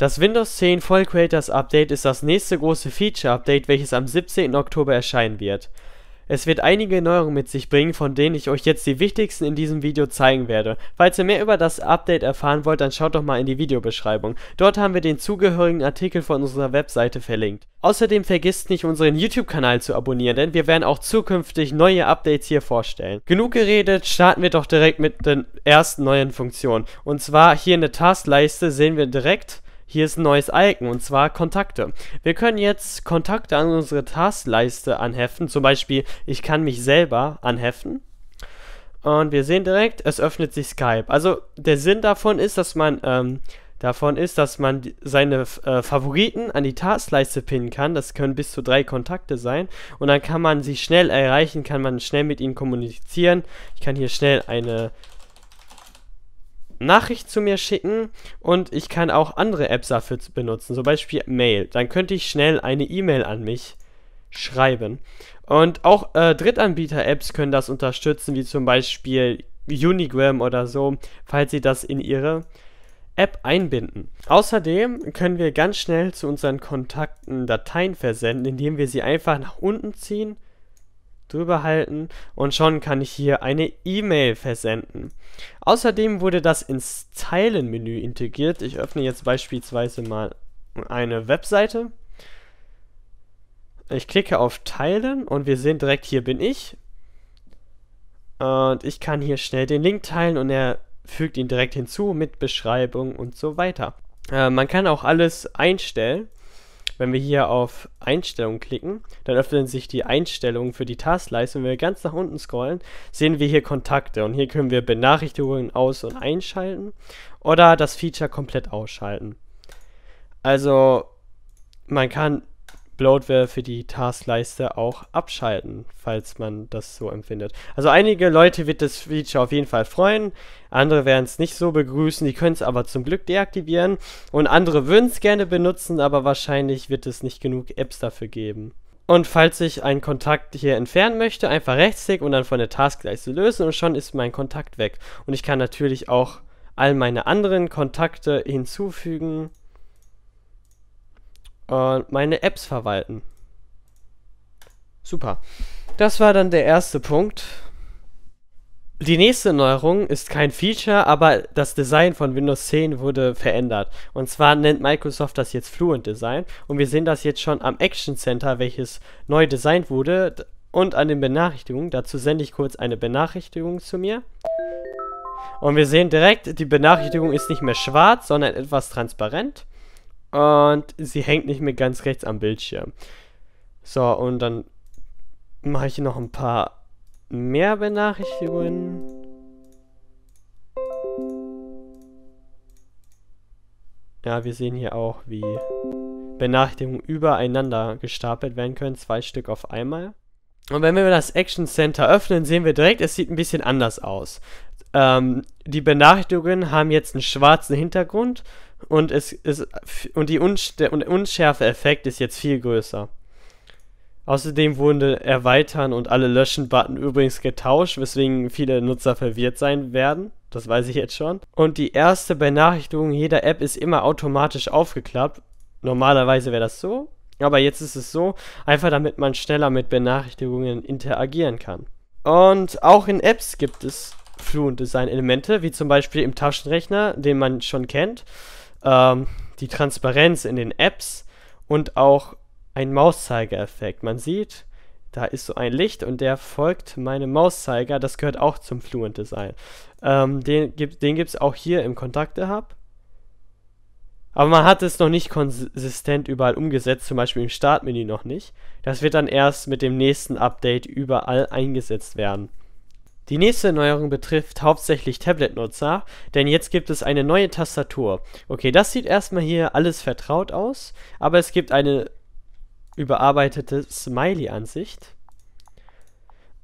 Das Windows 10 Full Creators Update ist das nächste große Feature-Update, welches am 17. Oktober erscheinen wird. Es wird einige Neuerungen mit sich bringen, von denen ich euch jetzt die wichtigsten in diesem Video zeigen werde. Falls ihr mehr über das Update erfahren wollt, dann schaut doch mal in die Videobeschreibung. Dort haben wir den zugehörigen Artikel von unserer Webseite verlinkt. Außerdem vergisst nicht, unseren YouTube-Kanal zu abonnieren, denn wir werden auch zukünftig neue Updates hier vorstellen. Genug geredet, starten wir doch direkt mit den ersten neuen Funktionen. Und zwar hier in der Taskleiste sehen wir direkt hier ist ein neues Icon und zwar Kontakte. Wir können jetzt Kontakte an unsere Taskleiste anheften. Zum Beispiel, ich kann mich selber anheften. Und wir sehen direkt, es öffnet sich Skype. Also der Sinn davon ist, dass man ähm, davon ist, dass man seine äh, Favoriten an die Taskleiste pinnen kann. Das können bis zu drei Kontakte sein. Und dann kann man sie schnell erreichen, kann man schnell mit ihnen kommunizieren. Ich kann hier schnell eine Nachricht zu mir schicken und ich kann auch andere Apps dafür benutzen, zum Beispiel Mail. Dann könnte ich schnell eine E-Mail an mich schreiben. Und auch äh, Drittanbieter-Apps können das unterstützen, wie zum Beispiel Unigram oder so, falls sie das in ihre App einbinden. Außerdem können wir ganz schnell zu unseren Kontakten Dateien versenden, indem wir sie einfach nach unten ziehen drüber halten und schon kann ich hier eine E-Mail versenden. Außerdem wurde das ins Teilen-Menü integriert. Ich öffne jetzt beispielsweise mal eine Webseite. Ich klicke auf Teilen und wir sehen direkt, hier bin ich. Und ich kann hier schnell den Link teilen und er fügt ihn direkt hinzu mit Beschreibung und so weiter. Äh, man kann auch alles einstellen. Wenn wir hier auf Einstellungen klicken, dann öffnen sich die Einstellungen für die Taskleiste. wenn wir ganz nach unten scrollen, sehen wir hier Kontakte. Und hier können wir Benachrichtigungen aus- und einschalten oder das Feature komplett ausschalten. Also man kann Bloatware für die Taskleiste auch abschalten, falls man das so empfindet. Also einige Leute wird das Feature auf jeden Fall freuen, andere werden es nicht so begrüßen, die können es aber zum Glück deaktivieren und andere würden es gerne benutzen, aber wahrscheinlich wird es nicht genug Apps dafür geben. Und falls ich einen Kontakt hier entfernen möchte, einfach Rechtsklick und dann von der Taskleiste lösen und schon ist mein Kontakt weg. Und ich kann natürlich auch all meine anderen Kontakte hinzufügen äh, meine Apps verwalten. Super. Das war dann der erste Punkt. Die nächste Neuerung ist kein Feature, aber das Design von Windows 10 wurde verändert. Und zwar nennt Microsoft das jetzt Fluent Design. Und wir sehen das jetzt schon am Action Center, welches neu designt wurde. Und an den Benachrichtigungen. Dazu sende ich kurz eine Benachrichtigung zu mir. Und wir sehen direkt, die Benachrichtigung ist nicht mehr schwarz, sondern etwas transparent und sie hängt nicht mehr ganz rechts am Bildschirm. So, und dann mache ich noch ein paar mehr Benachrichtigungen. Ja, wir sehen hier auch, wie Benachrichtigungen übereinander gestapelt werden können, zwei Stück auf einmal. Und wenn wir das Action Center öffnen, sehen wir direkt, es sieht ein bisschen anders aus. Ähm, die Benachrichtigungen haben jetzt einen schwarzen Hintergrund und, es ist, und, die Unsch der Unschärfe-Effekt ist jetzt viel größer. Außerdem wurden Erweitern und alle Löschen-Button übrigens getauscht, weswegen viele Nutzer verwirrt sein werden. Das weiß ich jetzt schon. Und die erste Benachrichtigung jeder App ist immer automatisch aufgeklappt. Normalerweise wäre das so, aber jetzt ist es so, einfach damit man schneller mit Benachrichtigungen interagieren kann. Und auch in Apps gibt es Fluent Design Elemente, wie zum Beispiel im Taschenrechner, den man schon kennt ähm, die Transparenz in den Apps und auch ein Mauszeigereffekt. Man sieht, da ist so ein Licht und der folgt meinem Mauszeiger. Das gehört auch zum Fluent Design. Ähm, den gibt es auch hier im Kontakte Hub. Aber man hat es noch nicht konsistent überall umgesetzt, zum Beispiel im Startmenü noch nicht. Das wird dann erst mit dem nächsten Update überall eingesetzt werden. Die nächste Neuerung betrifft hauptsächlich Tablet-Nutzer, denn jetzt gibt es eine neue Tastatur. Okay, das sieht erstmal hier alles vertraut aus, aber es gibt eine überarbeitete Smiley-Ansicht.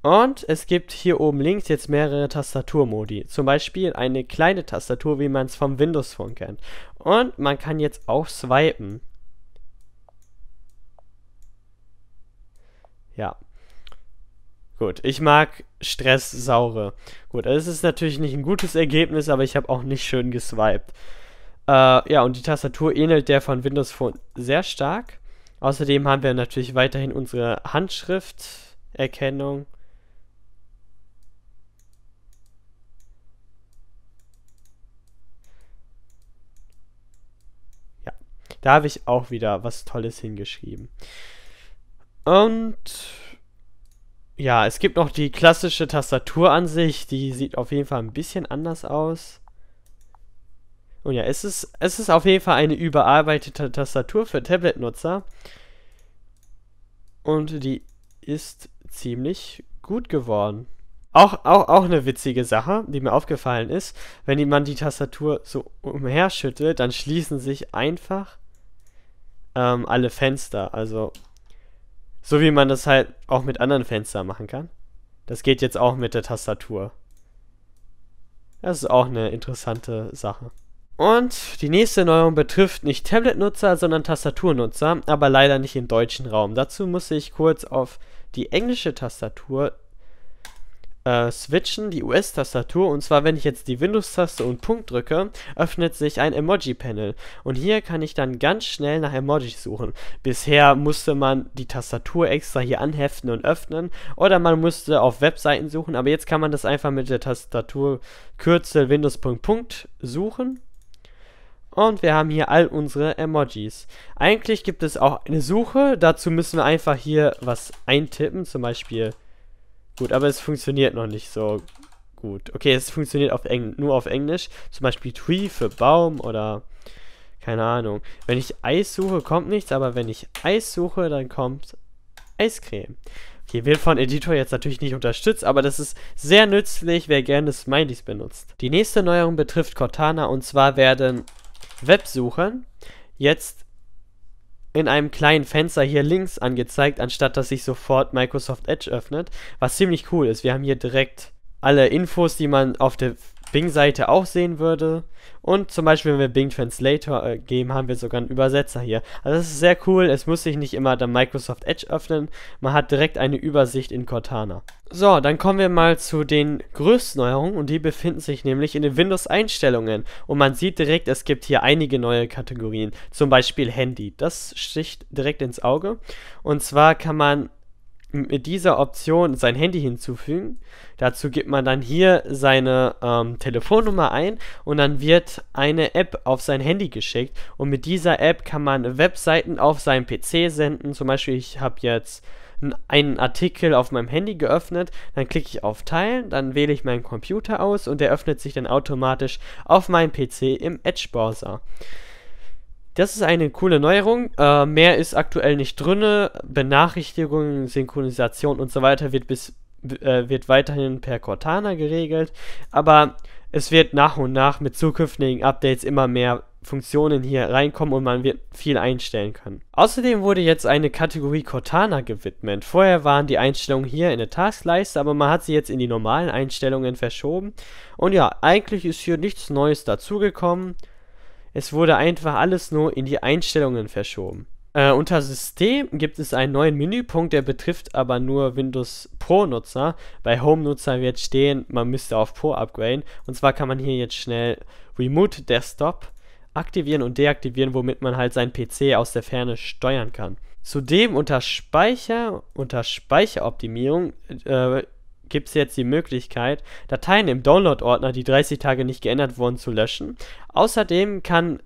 Und es gibt hier oben links jetzt mehrere Tastaturmodi. Zum Beispiel eine kleine Tastatur, wie man es vom Windows Phone kennt. Und man kann jetzt auch swipen. Ja. Gut, ich mag Stress-Saure. Gut, es ist natürlich nicht ein gutes Ergebnis, aber ich habe auch nicht schön geswiped. Äh, ja, und die Tastatur ähnelt der von Windows Phone sehr stark. Außerdem haben wir natürlich weiterhin unsere Handschrifterkennung. Ja, da habe ich auch wieder was Tolles hingeschrieben. Und ja, es gibt noch die klassische Tastatur an sich. die sieht auf jeden Fall ein bisschen anders aus. Und ja, es ist, es ist auf jeden Fall eine überarbeitete Tastatur für Tablet-Nutzer. Und die ist ziemlich gut geworden. Auch, auch, auch eine witzige Sache, die mir aufgefallen ist, wenn man die Tastatur so umherschüttelt, dann schließen sich einfach ähm, alle Fenster. Also so wie man das halt auch mit anderen Fenstern machen kann. Das geht jetzt auch mit der Tastatur. Das ist auch eine interessante Sache. Und die nächste Neuerung betrifft nicht Tablet-Nutzer, sondern Tastaturnutzer, aber leider nicht im deutschen Raum. Dazu muss ich kurz auf die englische Tastatur äh, switchen, die US-Tastatur. Und zwar, wenn ich jetzt die Windows-Taste und Punkt drücke, öffnet sich ein Emoji-Panel. Und hier kann ich dann ganz schnell nach Emojis suchen. Bisher musste man die Tastatur extra hier anheften und öffnen. Oder man musste auf Webseiten suchen. Aber jetzt kann man das einfach mit der Tastatur Windows Punkt Punkt suchen. Und wir haben hier all unsere Emojis. Eigentlich gibt es auch eine Suche. Dazu müssen wir einfach hier was eintippen. Zum Beispiel Gut, aber es funktioniert noch nicht so gut. Okay, es funktioniert auf Engl nur auf Englisch. Zum Beispiel Tree für Baum oder keine Ahnung. Wenn ich Eis suche, kommt nichts, aber wenn ich Eis suche, dann kommt Eiscreme. Okay, wird von Editor jetzt natürlich nicht unterstützt, aber das ist sehr nützlich, wer gerne Smileys benutzt. Die nächste Neuerung betrifft Cortana und zwar werden Websuchen jetzt in einem kleinen Fenster hier links angezeigt, anstatt dass sich sofort Microsoft Edge öffnet, was ziemlich cool ist. Wir haben hier direkt alle Infos, die man auf der Bing-Seite auch sehen würde. Und zum Beispiel, wenn wir Bing Translator äh, geben, haben wir sogar einen Übersetzer hier. Also das ist sehr cool. Es muss sich nicht immer dann Microsoft Edge öffnen. Man hat direkt eine Übersicht in Cortana. So, dann kommen wir mal zu den größten Neuerungen und die befinden sich nämlich in den Windows-Einstellungen. Und man sieht direkt, es gibt hier einige neue Kategorien. Zum Beispiel Handy. Das sticht direkt ins Auge. Und zwar kann man mit dieser Option sein Handy hinzufügen. Dazu gibt man dann hier seine ähm, Telefonnummer ein und dann wird eine App auf sein Handy geschickt. Und mit dieser App kann man Webseiten auf seinem PC senden. Zum Beispiel, ich habe jetzt einen Artikel auf meinem Handy geöffnet, dann klicke ich auf Teilen, dann wähle ich meinen Computer aus und der öffnet sich dann automatisch auf meinem PC im Edge-Browser. Das ist eine coole Neuerung. Äh, mehr ist aktuell nicht drin. Benachrichtigungen, Synchronisation und so weiter wird, bis, äh, wird weiterhin per Cortana geregelt. Aber es wird nach und nach mit zukünftigen Updates immer mehr Funktionen hier reinkommen und man wird viel einstellen können. Außerdem wurde jetzt eine Kategorie Cortana gewidmet. Vorher waren die Einstellungen hier in der Taskleiste, aber man hat sie jetzt in die normalen Einstellungen verschoben. Und ja, eigentlich ist hier nichts Neues dazugekommen. Es wurde einfach alles nur in die Einstellungen verschoben. Äh, unter System gibt es einen neuen Menüpunkt, der betrifft aber nur Windows Pro-Nutzer. Bei Home-Nutzer wird stehen, man müsste auf Pro upgraden. Und zwar kann man hier jetzt schnell Remote Desktop aktivieren und deaktivieren, womit man halt seinen PC aus der Ferne steuern kann. Zudem unter Speicher, unter Speicheroptimierung äh, gibt es jetzt die Möglichkeit, Dateien im Download-Ordner, die 30 Tage nicht geändert wurden, zu löschen. Außerdem kann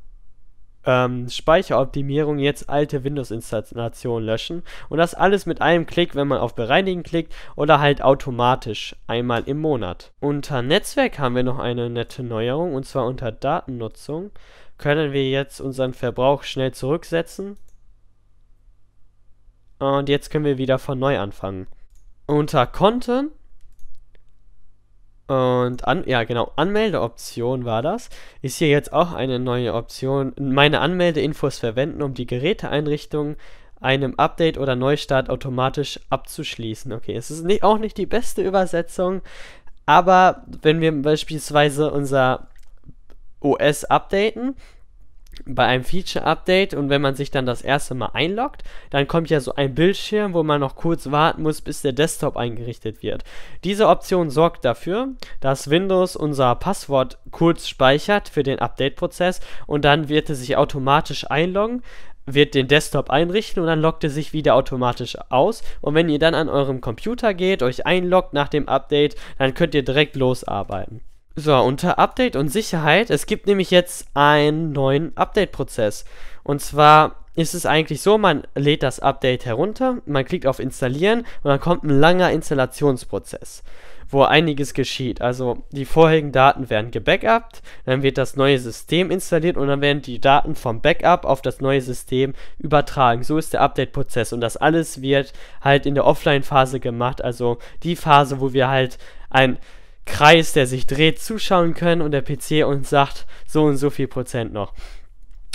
ähm, Speicheroptimierung jetzt alte Windows-Installationen löschen und das alles mit einem Klick, wenn man auf Bereinigen klickt oder halt automatisch einmal im Monat. Unter Netzwerk haben wir noch eine nette Neuerung und zwar unter Datennutzung können wir jetzt unseren Verbrauch schnell zurücksetzen und jetzt können wir wieder von neu anfangen. Unter Content und an, ja, genau, Anmeldeoption war das. Ist hier jetzt auch eine neue Option. Meine Anmeldeinfos verwenden, um die Geräteeinrichtung einem Update oder Neustart automatisch abzuschließen. Okay, es ist nicht, auch nicht die beste Übersetzung, aber wenn wir beispielsweise unser OS updaten, bei einem Feature-Update und wenn man sich dann das erste Mal einloggt, dann kommt ja so ein Bildschirm, wo man noch kurz warten muss, bis der Desktop eingerichtet wird. Diese Option sorgt dafür, dass Windows unser Passwort kurz speichert für den Update-Prozess und dann wird es sich automatisch einloggen wird den Desktop einrichten und dann loggt er sich wieder automatisch aus. Und wenn ihr dann an eurem Computer geht, euch einloggt nach dem Update, dann könnt ihr direkt losarbeiten. So, unter Update und Sicherheit, es gibt nämlich jetzt einen neuen Update-Prozess. Und zwar ist es eigentlich so, man lädt das Update herunter, man klickt auf Installieren und dann kommt ein langer Installationsprozess, wo einiges geschieht. Also die vorherigen Daten werden gebackupt, dann wird das neue System installiert und dann werden die Daten vom Backup auf das neue System übertragen. So ist der Update-Prozess und das alles wird halt in der Offline-Phase gemacht, also die Phase, wo wir halt ein Kreis, der sich dreht, zuschauen können und der PC uns sagt so und so viel Prozent noch.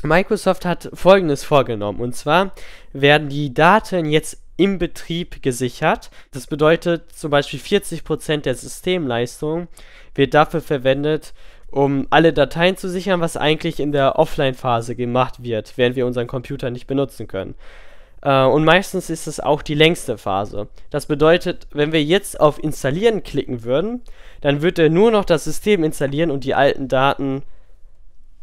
Microsoft hat Folgendes vorgenommen. Und zwar werden die Daten jetzt im Betrieb gesichert. Das bedeutet zum Beispiel 40% der Systemleistung wird dafür verwendet, um alle Dateien zu sichern, was eigentlich in der Offline-Phase gemacht wird, während wir unseren Computer nicht benutzen können. Äh, und meistens ist es auch die längste Phase. Das bedeutet, wenn wir jetzt auf Installieren klicken würden, dann wird er nur noch das System installieren und die alten Daten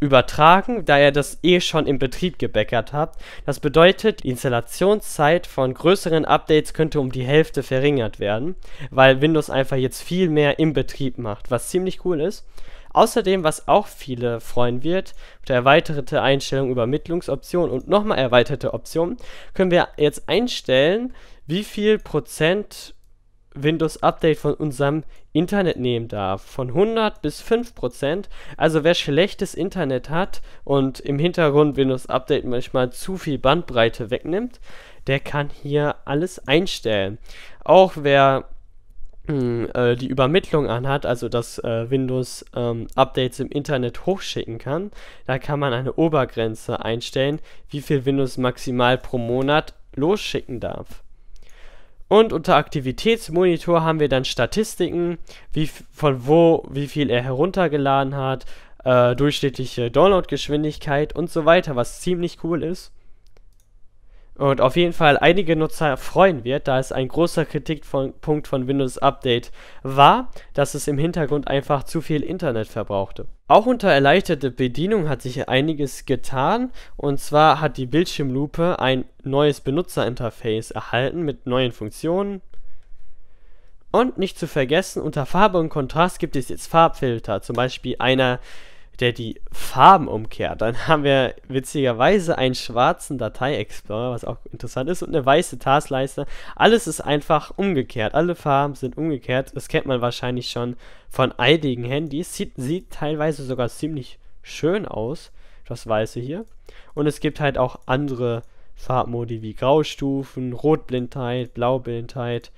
übertragen, da er das eh schon im Betrieb gebackert hat. Das bedeutet, die Installationszeit von größeren Updates könnte um die Hälfte verringert werden, weil Windows einfach jetzt viel mehr im Betrieb macht, was ziemlich cool ist. Außerdem, was auch viele freuen wird, mit der erweiterte Einstellung Übermittlungsoption und nochmal erweiterte Option, können wir jetzt einstellen, wie viel Prozent Windows Update von unserem Internet nehmen darf. Von 100 bis 5%. Prozent. Also wer schlechtes Internet hat und im Hintergrund Windows Update manchmal zu viel Bandbreite wegnimmt, der kann hier alles einstellen. Auch wer hm, äh, die Übermittlung anhat, also dass äh, Windows ähm, Updates im Internet hochschicken kann, da kann man eine Obergrenze einstellen, wie viel Windows maximal pro Monat losschicken darf. Und unter Aktivitätsmonitor haben wir dann Statistiken, wie, von wo, wie viel er heruntergeladen hat, äh, durchschnittliche Downloadgeschwindigkeit und so weiter, was ziemlich cool ist und auf jeden Fall einige Nutzer freuen wird, da es ein großer Kritikpunkt von Windows Update war, dass es im Hintergrund einfach zu viel Internet verbrauchte. Auch unter erleichterte Bedienung hat sich einiges getan und zwar hat die Bildschirmlupe ein neues Benutzerinterface erhalten mit neuen Funktionen. Und nicht zu vergessen, unter Farbe und Kontrast gibt es jetzt Farbfilter, zum Beispiel einer der die Farben umkehrt. Dann haben wir witzigerweise einen schwarzen Datei-Explorer, was auch interessant ist, und eine weiße Taskleiste. Alles ist einfach umgekehrt. Alle Farben sind umgekehrt. Das kennt man wahrscheinlich schon von einigen Handys. Sieht, sieht teilweise sogar ziemlich schön aus, das Weiße hier. Und es gibt halt auch andere Farbmodi wie Graustufen, Rotblindheit, Blaublindheit,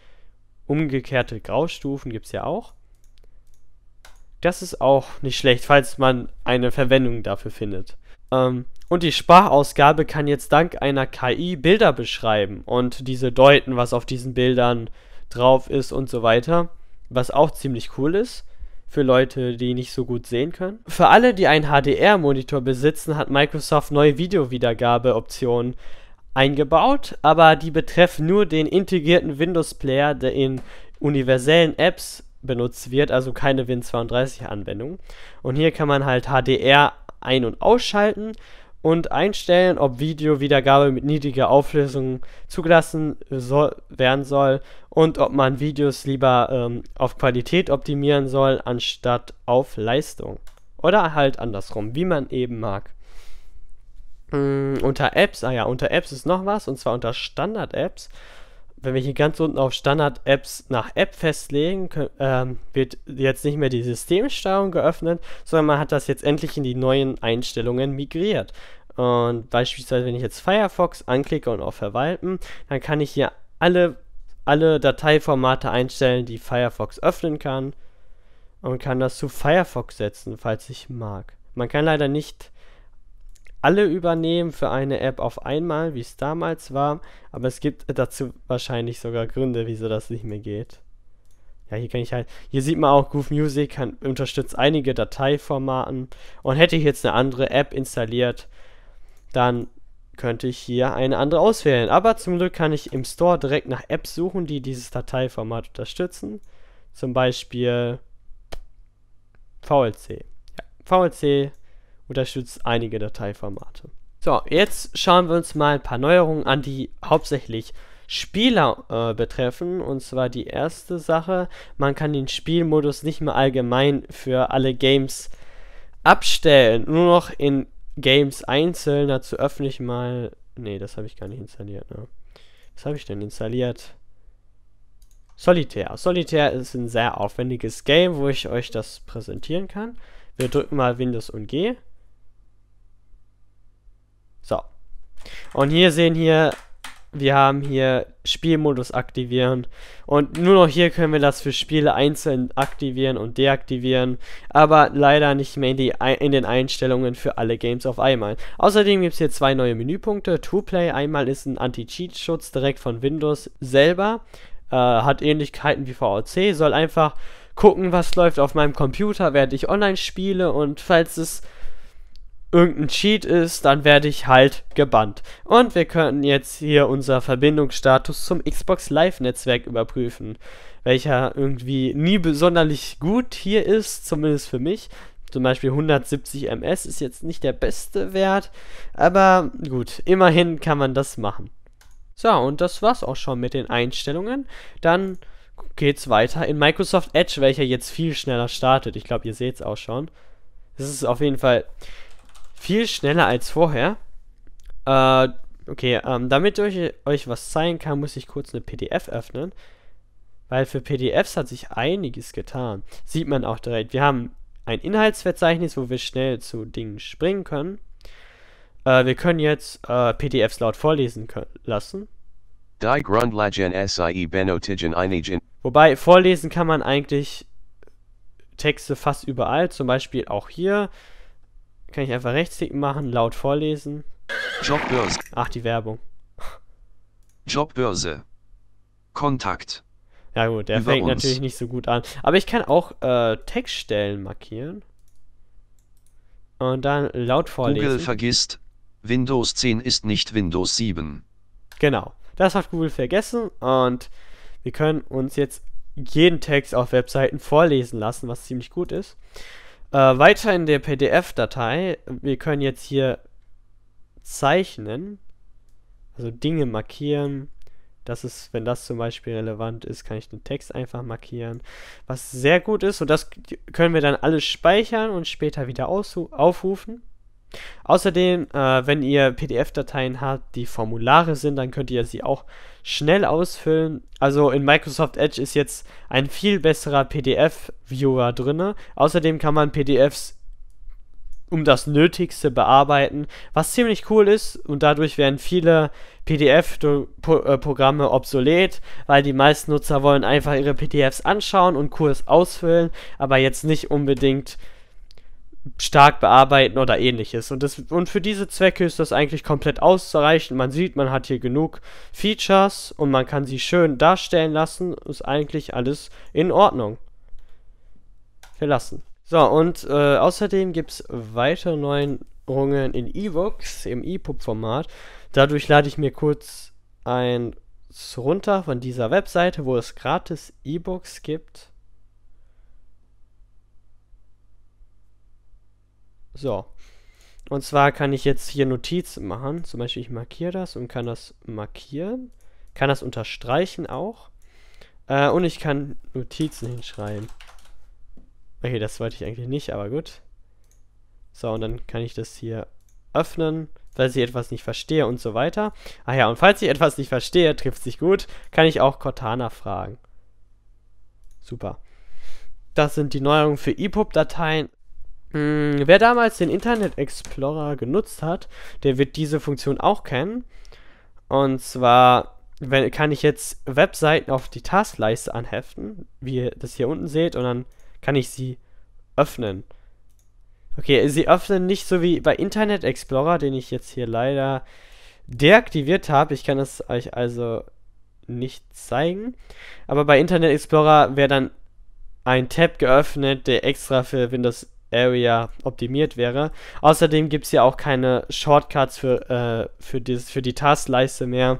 umgekehrte Graustufen gibt es ja auch. Das ist auch nicht schlecht, falls man eine Verwendung dafür findet. Ähm, und die Sprachausgabe kann jetzt dank einer KI Bilder beschreiben und diese deuten, was auf diesen Bildern drauf ist und so weiter. Was auch ziemlich cool ist für Leute, die nicht so gut sehen können. Für alle, die einen HDR-Monitor besitzen, hat Microsoft neue Videowiedergabeoptionen eingebaut, aber die betreffen nur den integrierten Windows-Player, der in universellen Apps benutzt wird, also keine Win32-Anwendung. Und hier kann man halt HDR ein- und ausschalten und einstellen, ob Videowiedergabe mit niedriger Auflösung zugelassen soll, werden soll und ob man Videos lieber ähm, auf Qualität optimieren soll, anstatt auf Leistung. Oder halt andersrum, wie man eben mag. Hm, unter Apps, ah ja, unter Apps ist noch was, und zwar unter Standard-Apps wenn wir hier ganz unten auf Standard-Apps nach App festlegen, können, ähm, wird jetzt nicht mehr die Systemsteuerung geöffnet, sondern man hat das jetzt endlich in die neuen Einstellungen migriert. Und beispielsweise, wenn ich jetzt Firefox anklicke und auf Verwalten, dann kann ich hier alle, alle Dateiformate einstellen, die Firefox öffnen kann und kann das zu Firefox setzen, falls ich mag. Man kann leider nicht alle übernehmen für eine App auf einmal, wie es damals war. Aber es gibt dazu wahrscheinlich sogar Gründe, wieso das nicht mehr geht. Ja, hier kann ich halt. Hier sieht man auch, Groove Music kann, unterstützt einige Dateiformaten. Und hätte ich jetzt eine andere App installiert, dann könnte ich hier eine andere auswählen. Aber zum Glück kann ich im Store direkt nach Apps suchen, die dieses Dateiformat unterstützen. Zum Beispiel VLC. Ja, VLC unterstützt einige Dateiformate. So, jetzt schauen wir uns mal ein paar Neuerungen an, die hauptsächlich Spieler äh, betreffen. Und zwar die erste Sache, man kann den Spielmodus nicht mehr allgemein für alle Games abstellen. Nur noch in Games einzeln. Dazu öffne ich mal... Ne, das habe ich gar nicht installiert. Ne? Was habe ich denn installiert? Solitär. Solitär ist ein sehr aufwendiges Game, wo ich euch das präsentieren kann. Wir drücken mal Windows und G. So. Und hier sehen wir, wir haben hier Spielmodus aktivieren. Und nur noch hier können wir das für Spiele einzeln aktivieren und deaktivieren. Aber leider nicht mehr in, die, in den Einstellungen für alle Games auf einmal. Außerdem gibt es hier zwei neue Menüpunkte. Two-Play einmal ist ein Anti-Cheat-Schutz direkt von Windows selber. Äh, hat Ähnlichkeiten wie VOC. Soll einfach gucken, was läuft auf meinem Computer, während ich online spiele. Und falls es irgendein Cheat ist, dann werde ich halt gebannt. Und wir könnten jetzt hier unser Verbindungsstatus zum Xbox Live Netzwerk überprüfen, welcher irgendwie nie besonders gut hier ist, zumindest für mich. Zum Beispiel 170 ms ist jetzt nicht der beste Wert, aber gut, immerhin kann man das machen. So, und das war's auch schon mit den Einstellungen. Dann geht's weiter in Microsoft Edge, welcher jetzt viel schneller startet. Ich glaube, ihr seht's auch schon. Das ist auf jeden Fall viel schneller als vorher. Äh, okay, ähm, damit ich euch was zeigen kann, muss ich kurz eine PDF öffnen. Weil für PDFs hat sich einiges getan. Sieht man auch direkt. Wir haben ein Inhaltsverzeichnis, wo wir schnell zu Dingen springen können. Äh, wir können jetzt äh, PDFs laut vorlesen lassen. Die Grundlagen SIE können, Einigen. Wobei vorlesen kann man eigentlich Texte fast überall, zum Beispiel auch hier. Kann ich einfach rechtsklicken machen, laut vorlesen. Jobbörse. Ach, die Werbung. Jobbörse. Kontakt. Ja gut, der Über fängt uns. natürlich nicht so gut an. Aber ich kann auch äh, Textstellen markieren. Und dann laut vorlesen. Google vergisst, Windows 10 ist nicht Windows 7. Genau, das hat Google vergessen und wir können uns jetzt jeden Text auf Webseiten vorlesen lassen, was ziemlich gut ist. Äh, weiter in der PDF-Datei, wir können jetzt hier zeichnen, also Dinge markieren. Das ist, wenn das zum Beispiel relevant ist, kann ich den Text einfach markieren. Was sehr gut ist, und das können wir dann alles speichern und später wieder aufrufen. Außerdem, äh, wenn ihr PDF-Dateien habt, die Formulare sind, dann könnt ihr sie auch schnell ausfüllen. Also in Microsoft Edge ist jetzt ein viel besserer PDF-Viewer drin. Außerdem kann man PDFs um das Nötigste bearbeiten, was ziemlich cool ist und dadurch werden viele PDF-Programme äh, obsolet, weil die meisten Nutzer wollen einfach ihre PDFs anschauen und Kurs ausfüllen, aber jetzt nicht unbedingt stark bearbeiten oder ähnliches. Und, das, und für diese Zwecke ist das eigentlich komplett ausreichend. Man sieht, man hat hier genug Features und man kann sie schön darstellen lassen. Ist eigentlich alles in Ordnung. Verlassen. So, und äh, außerdem gibt es weitere Neuerungen in Evox, im EPUB-Format. Dadurch lade ich mir kurz eins runter von dieser Webseite, wo es gratis E-Books gibt. So. Und zwar kann ich jetzt hier Notizen machen. Zum Beispiel, ich markiere das und kann das markieren. Kann das unterstreichen auch. Äh, und ich kann Notizen hinschreiben. Okay, das wollte ich eigentlich nicht, aber gut. So, und dann kann ich das hier öffnen, falls ich etwas nicht verstehe und so weiter. Ach ja, und falls ich etwas nicht verstehe, trifft sich gut, kann ich auch Cortana fragen. Super. Das sind die Neuerungen für EPUB-Dateien. Hm, wer damals den Internet Explorer genutzt hat, der wird diese Funktion auch kennen. Und zwar wenn, kann ich jetzt Webseiten auf die Taskleiste anheften, wie ihr das hier unten seht, und dann kann ich sie öffnen. Okay, sie öffnen nicht so wie bei Internet Explorer, den ich jetzt hier leider deaktiviert habe. Ich kann es euch also nicht zeigen. Aber bei Internet Explorer wäre dann ein Tab geöffnet, der extra für Windows Area optimiert wäre. Außerdem gibt es ja auch keine Shortcuts für, äh, für, dieses, für die Taskleiste mehr.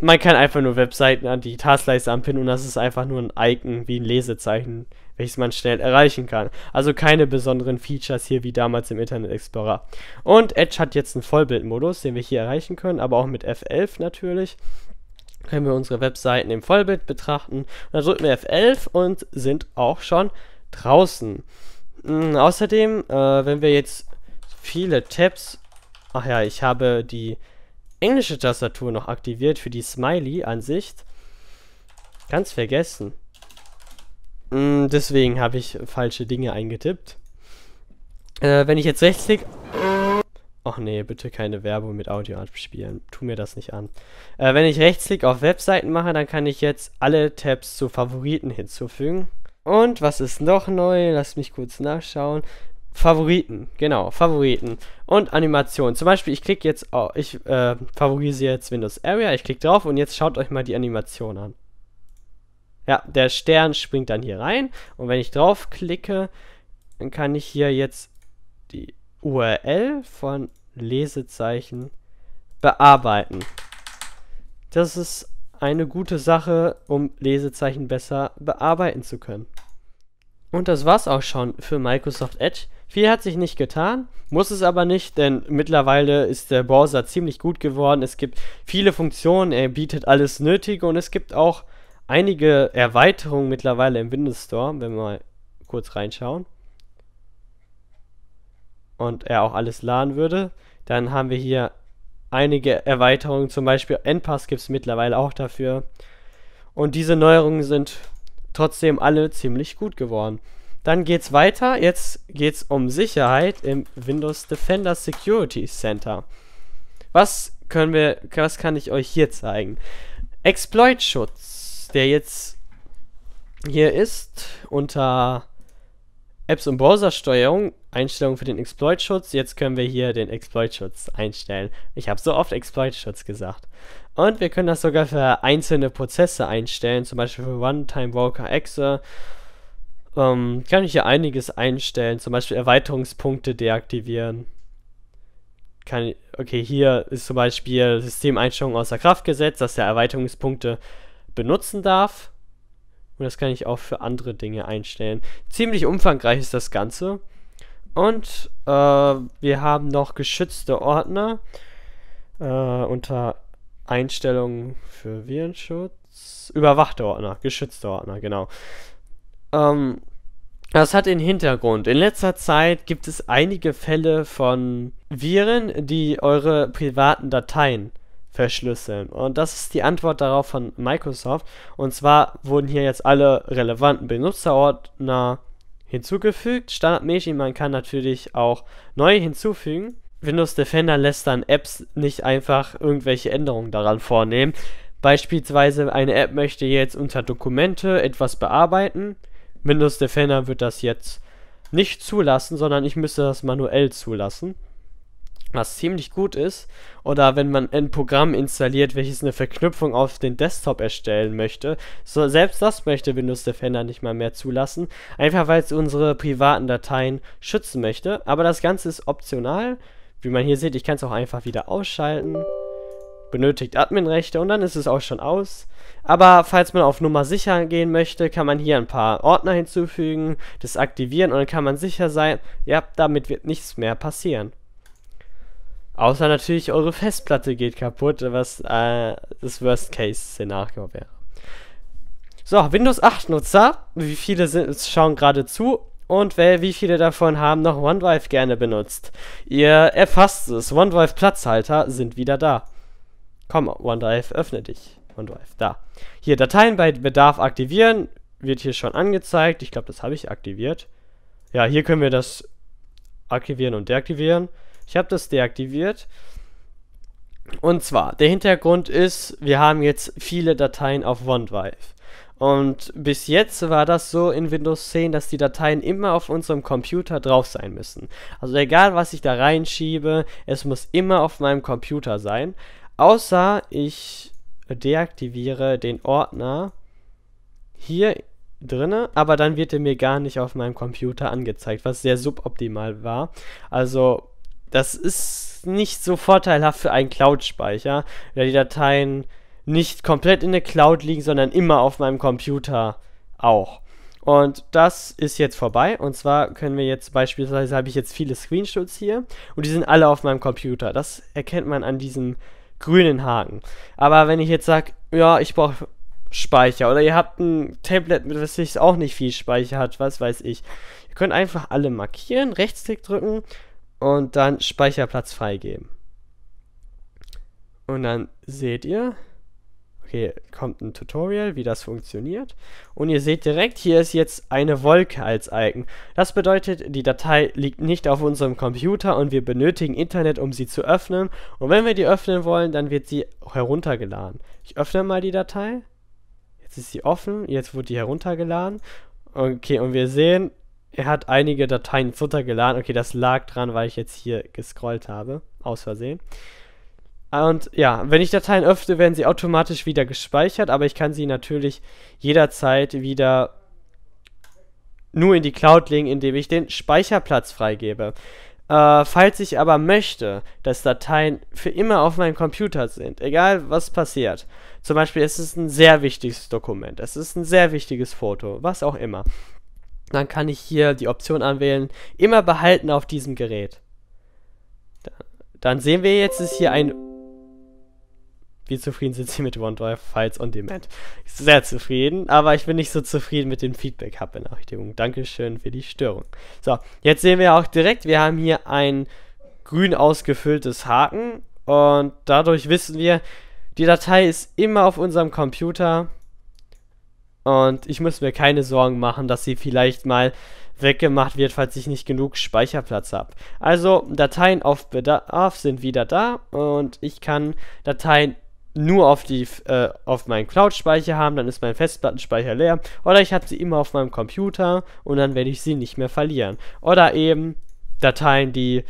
Man kann einfach nur Webseiten an die Taskleiste anpinnen und das ist einfach nur ein Icon wie ein Lesezeichen, welches man schnell erreichen kann. Also keine besonderen Features hier wie damals im Internet Explorer. Und Edge hat jetzt einen Vollbildmodus, den wir hier erreichen können, aber auch mit F11 natürlich können wir unsere Webseiten im Vollbild betrachten. Dann drücken wir F11 und sind auch schon draußen. Mh, mm, außerdem, äh, wenn wir jetzt viele Tabs... Ach ja, ich habe die englische Tastatur noch aktiviert für die Smiley-Ansicht. Ganz vergessen. Mh, mm, deswegen habe ich falsche Dinge eingetippt. Äh, wenn ich jetzt rechtsklick... Och nee, bitte keine Werbung mit Audio abspielen. Tu mir das nicht an. Äh, wenn ich Rechtsklick auf Webseiten mache, dann kann ich jetzt alle Tabs zu Favoriten hinzufügen. Und was ist noch neu? Lass mich kurz nachschauen. Favoriten, genau, Favoriten und Animation. Zum Beispiel, ich klicke jetzt, oh, ich äh, favorisiere jetzt Windows Area, ich klicke drauf und jetzt schaut euch mal die Animation an. Ja, der Stern springt dann hier rein und wenn ich drauf klicke, dann kann ich hier jetzt die URL von Lesezeichen bearbeiten. Das ist eine gute Sache, um Lesezeichen besser bearbeiten zu können. Und das war's auch schon für Microsoft Edge. Viel hat sich nicht getan, muss es aber nicht, denn mittlerweile ist der Browser ziemlich gut geworden. Es gibt viele Funktionen, er bietet alles Nötige und es gibt auch einige Erweiterungen mittlerweile im Windows Store, wenn wir mal kurz reinschauen. Und er auch alles laden würde. Dann haben wir hier einige Erweiterungen, zum Beispiel Endpass gibt es mittlerweile auch dafür. Und diese Neuerungen sind trotzdem alle ziemlich gut geworden. Dann geht es weiter. Jetzt geht es um Sicherheit im Windows Defender Security Center. Was können wir, was kann ich euch hier zeigen? Exploit-Schutz, der jetzt hier ist unter Apps und Browser-Steuerung, Einstellungen für den Exploit-Schutz. Jetzt können wir hier den Exploit-Schutz einstellen. Ich habe so oft Exploit-Schutz gesagt. Und wir können das sogar für einzelne Prozesse einstellen, zum Beispiel für Runtime walker exe Ähm, kann ich hier einiges einstellen, zum Beispiel Erweiterungspunkte deaktivieren. Kann, okay, hier ist zum Beispiel Systemeinstellung außer Kraft gesetzt, dass der Erweiterungspunkte benutzen darf. Und das kann ich auch für andere Dinge einstellen. Ziemlich umfangreich ist das Ganze. Und äh, wir haben noch geschützte Ordner äh, unter Einstellungen für Virenschutz. Überwachte Ordner, geschützte Ordner, genau. Ähm, das hat den Hintergrund. In letzter Zeit gibt es einige Fälle von Viren, die eure privaten Dateien verschlüsseln. Und das ist die Antwort darauf von Microsoft. Und zwar wurden hier jetzt alle relevanten Benutzerordner hinzugefügt. Standardmäßig, man kann natürlich auch neu hinzufügen. Windows Defender lässt dann Apps nicht einfach irgendwelche Änderungen daran vornehmen. Beispielsweise eine App möchte jetzt unter Dokumente etwas bearbeiten. Windows Defender wird das jetzt nicht zulassen, sondern ich müsste das manuell zulassen was ziemlich gut ist. Oder wenn man ein Programm installiert, welches eine Verknüpfung auf den Desktop erstellen möchte. So, selbst das möchte Windows Defender nicht mal mehr zulassen. Einfach weil es unsere privaten Dateien schützen möchte. Aber das Ganze ist optional. Wie man hier sieht, ich kann es auch einfach wieder ausschalten. Benötigt Adminrechte und dann ist es auch schon aus. Aber falls man auf Nummer sicher gehen möchte, kann man hier ein paar Ordner hinzufügen, das aktivieren und dann kann man sicher sein, ja, damit wird nichts mehr passieren. Außer natürlich, eure Festplatte geht kaputt, was äh, das Worst-Case-Szenario wäre. So, Windows 8-Nutzer, wie viele sind, schauen gerade zu und wer, wie viele davon haben noch OneDrive gerne benutzt? Ihr erfasst es, OneDrive-Platzhalter sind wieder da. Komm, OneDrive, öffne dich. OneDrive, da. Hier, Dateien bei Bedarf aktivieren, wird hier schon angezeigt. Ich glaube, das habe ich aktiviert. Ja, hier können wir das aktivieren und deaktivieren. Ich habe das deaktiviert. Und zwar, der Hintergrund ist, wir haben jetzt viele Dateien auf OneDrive. Und bis jetzt war das so in Windows 10, dass die Dateien immer auf unserem Computer drauf sein müssen. Also egal, was ich da reinschiebe, es muss immer auf meinem Computer sein. Außer ich deaktiviere den Ordner hier drinne, aber dann wird er mir gar nicht auf meinem Computer angezeigt, was sehr suboptimal war. Also das ist nicht so vorteilhaft für einen Cloud-Speicher, da die Dateien nicht komplett in der Cloud liegen, sondern immer auf meinem Computer auch. Und das ist jetzt vorbei. Und zwar können wir jetzt beispielsweise, habe ich jetzt viele Screenshots hier und die sind alle auf meinem Computer. Das erkennt man an diesem grünen Haken. Aber wenn ich jetzt sage, ja, ich brauche Speicher oder ihr habt ein Tablet, mit was ich auch nicht viel Speicher hat, was weiß ich. Ihr könnt einfach alle markieren, Rechtsklick drücken und dann Speicherplatz freigeben. Und dann seht ihr, okay, kommt ein Tutorial, wie das funktioniert. Und ihr seht direkt, hier ist jetzt eine Wolke als Icon. Das bedeutet, die Datei liegt nicht auf unserem Computer und wir benötigen Internet, um sie zu öffnen. Und wenn wir die öffnen wollen, dann wird sie heruntergeladen. Ich öffne mal die Datei. Jetzt ist sie offen, jetzt wurde die heruntergeladen. Okay, und wir sehen, er hat einige Dateien ins runtergeladen. Okay, das lag dran, weil ich jetzt hier gescrollt habe. Aus Versehen. Und ja, wenn ich Dateien öffne, werden sie automatisch wieder gespeichert, aber ich kann sie natürlich jederzeit wieder nur in die Cloud legen, indem ich den Speicherplatz freigebe. Äh, falls ich aber möchte, dass Dateien für immer auf meinem Computer sind, egal was passiert, zum Beispiel es ist ein sehr wichtiges Dokument, es ist ein sehr wichtiges Foto, was auch immer, dann kann ich hier die Option anwählen, immer behalten auf diesem Gerät. Dann sehen wir jetzt, ist hier ein... Wie zufrieden sind Sie mit OneDrive Files on Demand? Sehr zufrieden, aber ich bin nicht so zufrieden mit dem feedback hub benachrichtigung Dankeschön für die Störung. So, jetzt sehen wir auch direkt, wir haben hier ein grün ausgefülltes Haken und dadurch wissen wir, die Datei ist immer auf unserem Computer und ich muss mir keine Sorgen machen, dass sie vielleicht mal weggemacht wird, falls ich nicht genug Speicherplatz habe. Also Dateien auf Bedarf sind wieder da und ich kann Dateien nur auf, die, äh, auf meinen Cloud-Speicher haben, dann ist mein Festplattenspeicher leer. Oder ich habe sie immer auf meinem Computer und dann werde ich sie nicht mehr verlieren. Oder eben Dateien, die,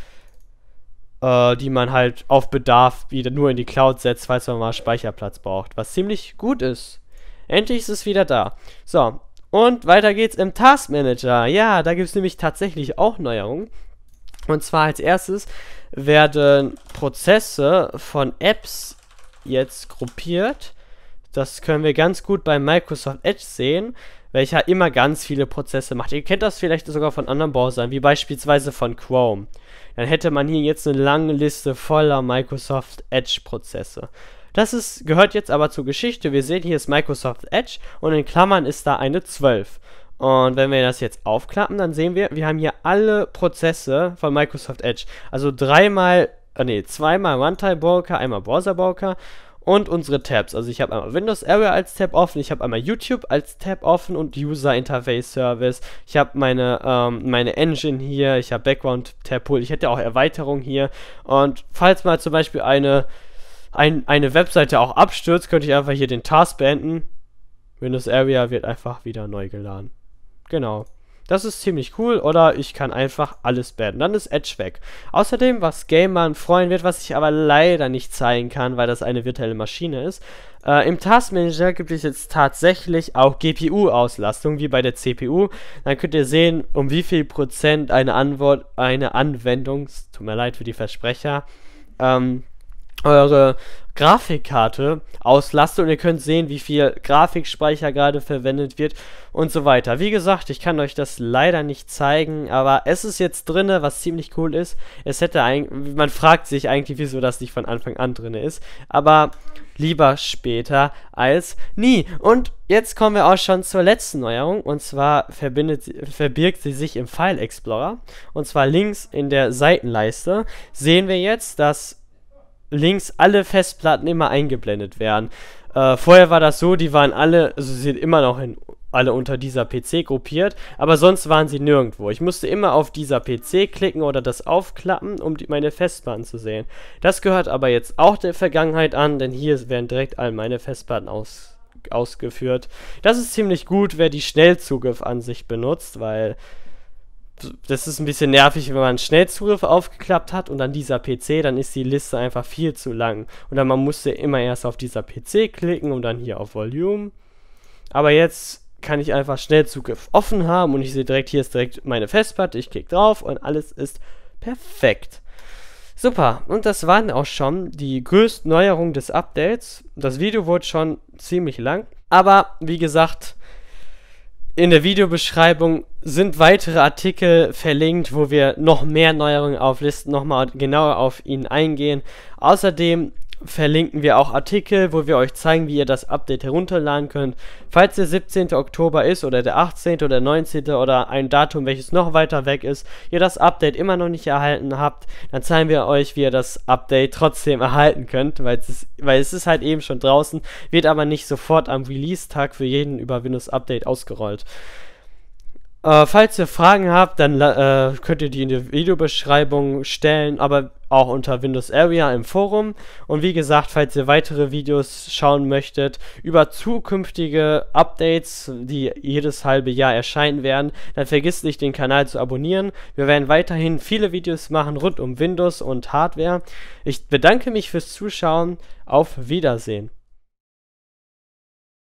äh, die man halt auf Bedarf wieder nur in die Cloud setzt, falls man mal Speicherplatz braucht. Was ziemlich gut ist. Endlich ist es wieder da. So, und weiter geht's im Task Manager. Ja, da gibt es nämlich tatsächlich auch Neuerungen. Und zwar als erstes werden Prozesse von Apps jetzt gruppiert. Das können wir ganz gut bei Microsoft Edge sehen, welcher immer ganz viele Prozesse macht. Ihr kennt das vielleicht sogar von anderen Browsern, wie beispielsweise von Chrome. Dann hätte man hier jetzt eine lange Liste voller Microsoft Edge Prozesse. Das ist, gehört jetzt aber zur Geschichte. Wir sehen, hier ist Microsoft Edge und in Klammern ist da eine 12. Und wenn wir das jetzt aufklappen, dann sehen wir, wir haben hier alle Prozesse von Microsoft Edge. Also dreimal, äh, nee, zweimal Runtime Broker, einmal Browser Broker und unsere Tabs. Also ich habe einmal Windows Area als Tab offen, ich habe einmal YouTube als Tab offen und User Interface Service. Ich habe meine, ähm, meine Engine hier, ich habe Background Tab Pool, ich hätte auch Erweiterung hier. Und falls mal zum Beispiel eine ein, eine Webseite auch abstürzt, könnte ich einfach hier den Task beenden. Windows Area wird einfach wieder neu geladen. Genau. Das ist ziemlich cool, oder ich kann einfach alles beenden. Dann ist Edge weg. Außerdem, was Gamern freuen wird, was ich aber leider nicht zeigen kann, weil das eine virtuelle Maschine ist. Äh, Im Task Manager gibt es jetzt tatsächlich auch GPU-Auslastung, wie bei der CPU. Dann könnt ihr sehen, um wie viel Prozent eine, Antwort, eine Anwendung, tut mir leid für die Versprecher, ähm, eure Grafikkarte auslastet und ihr könnt sehen, wie viel Grafikspeicher gerade verwendet wird und so weiter. Wie gesagt, ich kann euch das leider nicht zeigen, aber es ist jetzt drinne, was ziemlich cool ist. Es hätte eigentlich, man fragt sich eigentlich, wieso das nicht von Anfang an drinne ist, aber lieber später als nie. Und jetzt kommen wir auch schon zur letzten Neuerung. Und zwar verbindet, verbirgt sie sich im File Explorer. Und zwar links in der Seitenleiste sehen wir jetzt, dass links alle Festplatten immer eingeblendet werden. Äh, vorher war das so, die waren alle, also sie sind immer noch in, alle unter dieser PC gruppiert, aber sonst waren sie nirgendwo. Ich musste immer auf dieser PC klicken oder das aufklappen, um die, meine Festplatten zu sehen. Das gehört aber jetzt auch der Vergangenheit an, denn hier werden direkt all meine Festplatten aus ausgeführt. Das ist ziemlich gut, wer die Schnellzugriff an sich benutzt, weil das ist ein bisschen nervig, wenn man Schnellzugriff aufgeklappt hat und dann dieser PC, dann ist die Liste einfach viel zu lang. Und dann man musste immer erst auf dieser PC klicken und dann hier auf Volume. Aber jetzt kann ich einfach Schnellzugriff offen haben und ich sehe direkt, hier ist direkt meine Festplatte, ich klicke drauf und alles ist perfekt. Super, und das waren auch schon die größten Neuerungen des Updates. Das Video wurde schon ziemlich lang, aber wie gesagt, in der Videobeschreibung sind weitere Artikel verlinkt, wo wir noch mehr Neuerungen auflisten, nochmal genauer auf ihn eingehen. Außerdem verlinken wir auch Artikel, wo wir euch zeigen, wie ihr das Update herunterladen könnt. Falls der 17. Oktober ist oder der 18. oder 19. oder ein Datum, welches noch weiter weg ist, ihr das Update immer noch nicht erhalten habt, dann zeigen wir euch, wie ihr das Update trotzdem erhalten könnt, weil es ist, weil es ist halt eben schon draußen, wird aber nicht sofort am Release-Tag für jeden über Windows Update ausgerollt. Äh, falls ihr Fragen habt, dann äh, könnt ihr die in die Videobeschreibung stellen, aber auch unter Windows Area im Forum. Und wie gesagt, falls ihr weitere Videos schauen möchtet über zukünftige Updates, die jedes halbe Jahr erscheinen werden, dann vergisst nicht den Kanal zu abonnieren. Wir werden weiterhin viele Videos machen rund um Windows und Hardware. Ich bedanke mich fürs Zuschauen. Auf Wiedersehen.